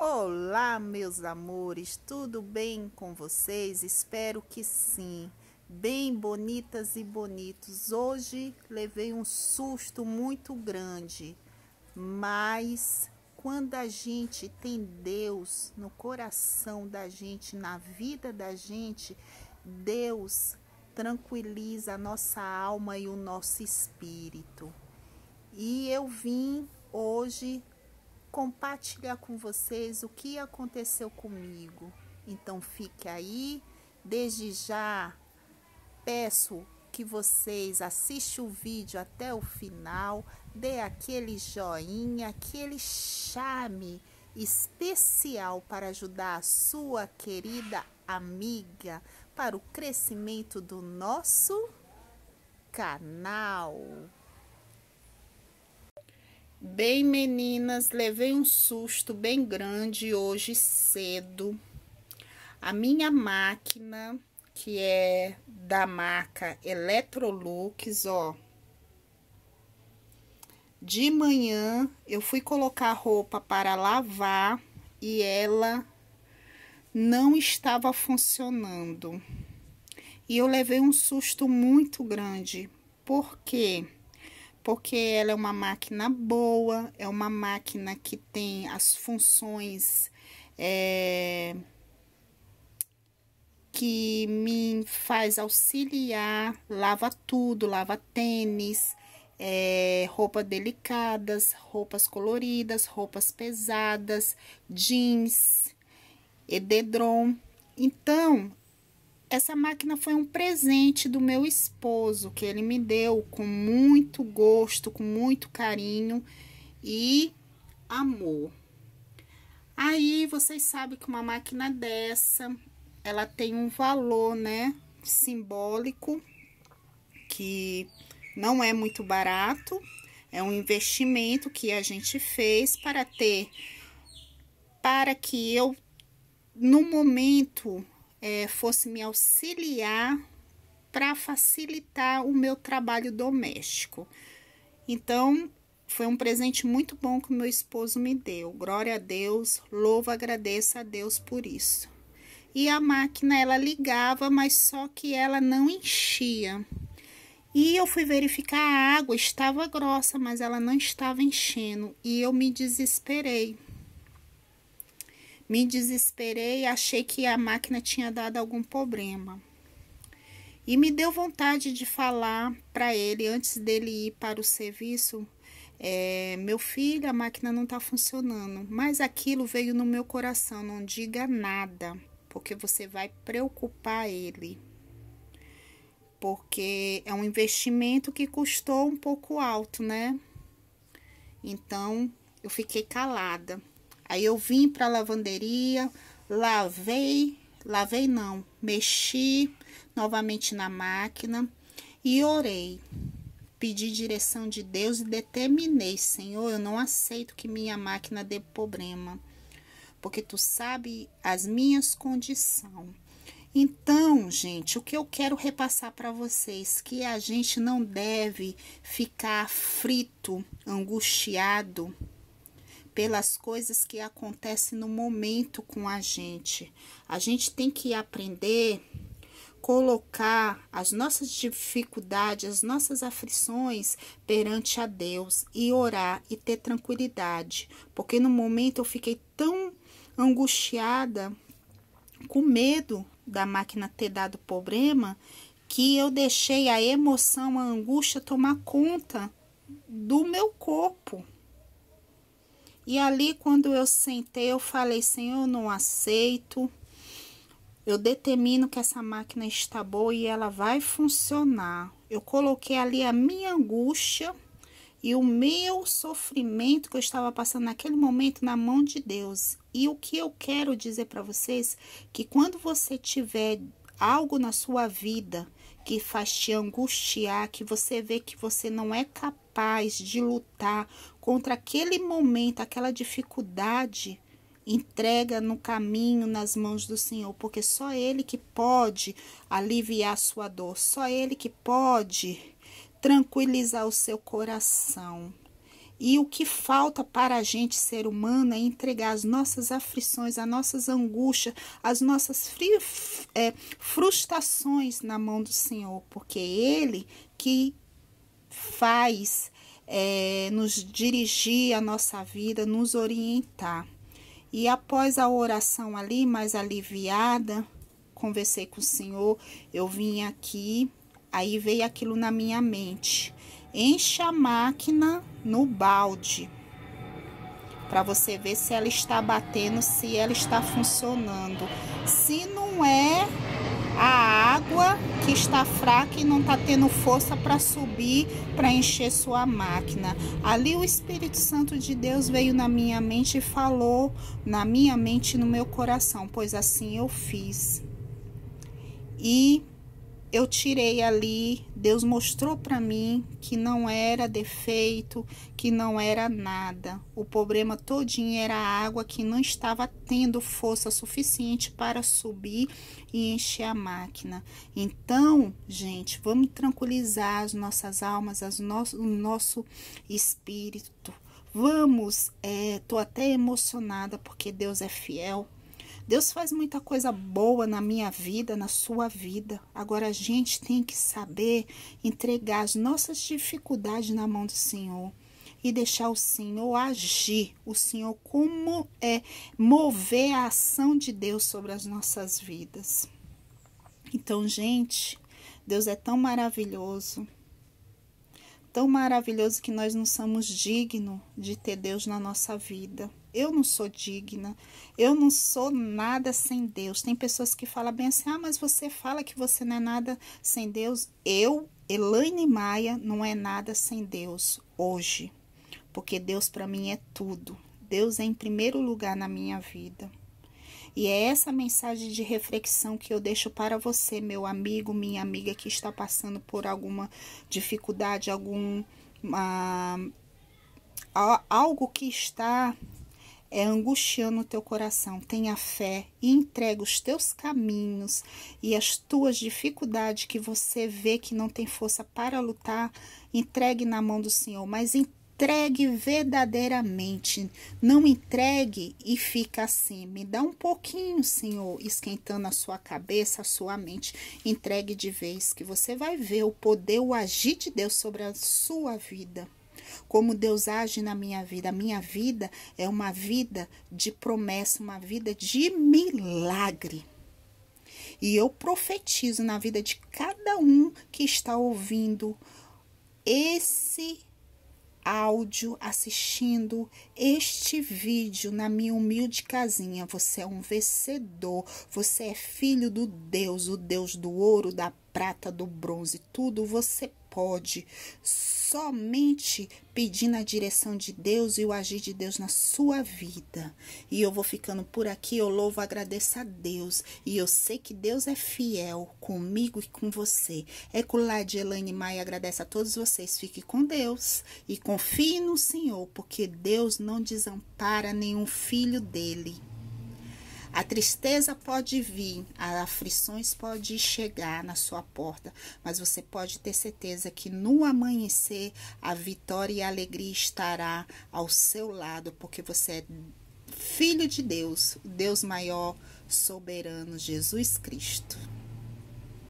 Olá, meus amores, tudo bem com vocês? Espero que sim. Bem bonitas e bonitos. Hoje levei um susto muito grande, mas quando a gente tem Deus no coração da gente, na vida da gente, Deus tranquiliza a nossa alma e o nosso espírito. E eu vim hoje compartilhar com vocês o que aconteceu comigo. Então fique aí. Desde já peço que vocês assistam o vídeo até o final, dê aquele joinha, aquele chame especial para ajudar a sua querida amiga para o crescimento do nosso canal. Bem, meninas, levei um susto bem grande hoje cedo. A minha máquina, que é da marca Electrolux, ó. De manhã eu fui colocar roupa para lavar e ela não estava funcionando. E eu levei um susto muito grande, porque porque ela é uma máquina boa, é uma máquina que tem as funções é, que me faz auxiliar, lava tudo, lava tênis, é, roupa delicadas, roupas coloridas, roupas pesadas, jeans, edredom. Então, essa máquina foi um presente do meu esposo, que ele me deu com muito gosto, com muito carinho e amor. Aí, vocês sabem que uma máquina dessa, ela tem um valor, né, simbólico, que não é muito barato, é um investimento que a gente fez para ter, para que eu, no momento, é, fosse me auxiliar para facilitar o meu trabalho doméstico. Então, foi um presente muito bom que meu esposo me deu. Glória a Deus, louvo, agradeço a Deus por isso. E a máquina ela ligava, mas só que ela não enchia. E eu fui verificar a água, estava grossa, mas ela não estava enchendo, e eu me desesperei. Me desesperei e achei que a máquina tinha dado algum problema. E me deu vontade de falar para ele antes dele ir para o serviço. É, meu filho, a máquina não está funcionando. Mas aquilo veio no meu coração. Não diga nada, porque você vai preocupar ele. Porque é um investimento que custou um pouco alto, né? Então eu fiquei calada. Aí eu vim para a lavanderia, lavei, lavei não, mexi novamente na máquina e orei. Pedi direção de Deus e determinei, Senhor, eu não aceito que minha máquina dê problema, porque tu sabe as minhas condições. Então, gente, o que eu quero repassar para vocês que a gente não deve ficar frito, angustiado, pelas coisas que acontecem no momento com a gente. A gente tem que aprender colocar as nossas dificuldades, as nossas aflições perante a Deus e orar e ter tranquilidade, porque no momento eu fiquei tão angustiada, com medo da máquina ter dado problema, que eu deixei a emoção, a angústia tomar conta do meu corpo. E ali, quando eu sentei, eu falei, Senhor, eu não aceito. Eu determino que essa máquina está boa e ela vai funcionar. Eu coloquei ali a minha angústia e o meu sofrimento que eu estava passando naquele momento na mão de Deus. E o que eu quero dizer para vocês que quando você tiver algo na sua vida que faz te angustiar, que você vê que você não é capaz capaz de lutar contra aquele momento, aquela dificuldade, entrega no caminho nas mãos do Senhor, porque só Ele que pode aliviar a sua dor, só Ele que pode tranquilizar o seu coração. E o que falta para a gente, ser humano, é entregar as nossas aflições, as nossas angústias, as nossas é, frustrações na mão do Senhor, porque Ele que faz é, nos dirigir a nossa vida, nos orientar. E após a oração ali, mais aliviada, conversei com o Senhor, eu vim aqui, aí veio aquilo na minha mente. Enche a máquina no balde, para você ver se ela está batendo, se ela está funcionando. Se não é, a água que está fraca e não está tendo força para subir, para encher sua máquina. Ali o Espírito Santo de Deus veio na minha mente e falou na minha mente e no meu coração, pois assim eu fiz. E eu tirei ali, Deus mostrou para mim que não era defeito, que não era nada. O problema todinho era a água que não estava tendo força suficiente para subir e encher a máquina. Então, gente, vamos tranquilizar as nossas almas, as no o nosso espírito. Vamos, é, tô até emocionada porque Deus é fiel Deus faz muita coisa boa na minha vida, na sua vida. Agora a gente tem que saber entregar as nossas dificuldades na mão do Senhor e deixar o Senhor agir, o Senhor como é mover a ação de Deus sobre as nossas vidas. Então, gente, Deus é tão maravilhoso, tão maravilhoso que nós não somos dignos de ter Deus na nossa vida eu não sou digna, eu não sou nada sem Deus. Tem pessoas que falam bem assim: ah, mas você fala que você não é nada sem Deus. Eu, Elaine Maia, não é nada sem Deus hoje, porque Deus para mim é tudo. Deus é em primeiro lugar na minha vida. E é essa mensagem de reflexão que eu deixo para você, meu amigo, minha amiga que está passando por alguma dificuldade, algum. Ah, algo que está é angustiando o teu coração. Tenha fé e entrega os teus caminhos e as tuas dificuldades que você vê que não tem força para lutar, entregue na mão do Senhor, mas entregue verdadeiramente. Não entregue e fica assim. Me dá um pouquinho, Senhor, esquentando a sua cabeça, a sua mente. Entregue de vez que você vai ver o poder, o agir de Deus sobre a sua vida como Deus age na minha vida. A minha vida é uma vida de promessa, uma vida de milagre. E eu profetizo na vida de cada um que está ouvindo esse áudio, assistindo este vídeo na minha humilde casinha. Você é um vencedor, você é filho do Deus, o Deus do ouro, da prata, do bronze, tudo você pode, somente pedindo a direção de Deus e o agir de Deus na sua vida. E eu vou ficando por aqui, eu louvo, agradeço a Deus. E eu sei que Deus é fiel comigo e com você. É lá de Elaine Maia agradece a todos vocês. Fique com Deus e confie no Senhor, porque Deus não desampara nenhum filho dele. A tristeza pode vir, as aflições pode chegar na sua porta, mas você pode ter certeza que no amanhecer a vitória e a alegria estará ao seu lado, porque você é filho de Deus, Deus maior, soberano, Jesus Cristo.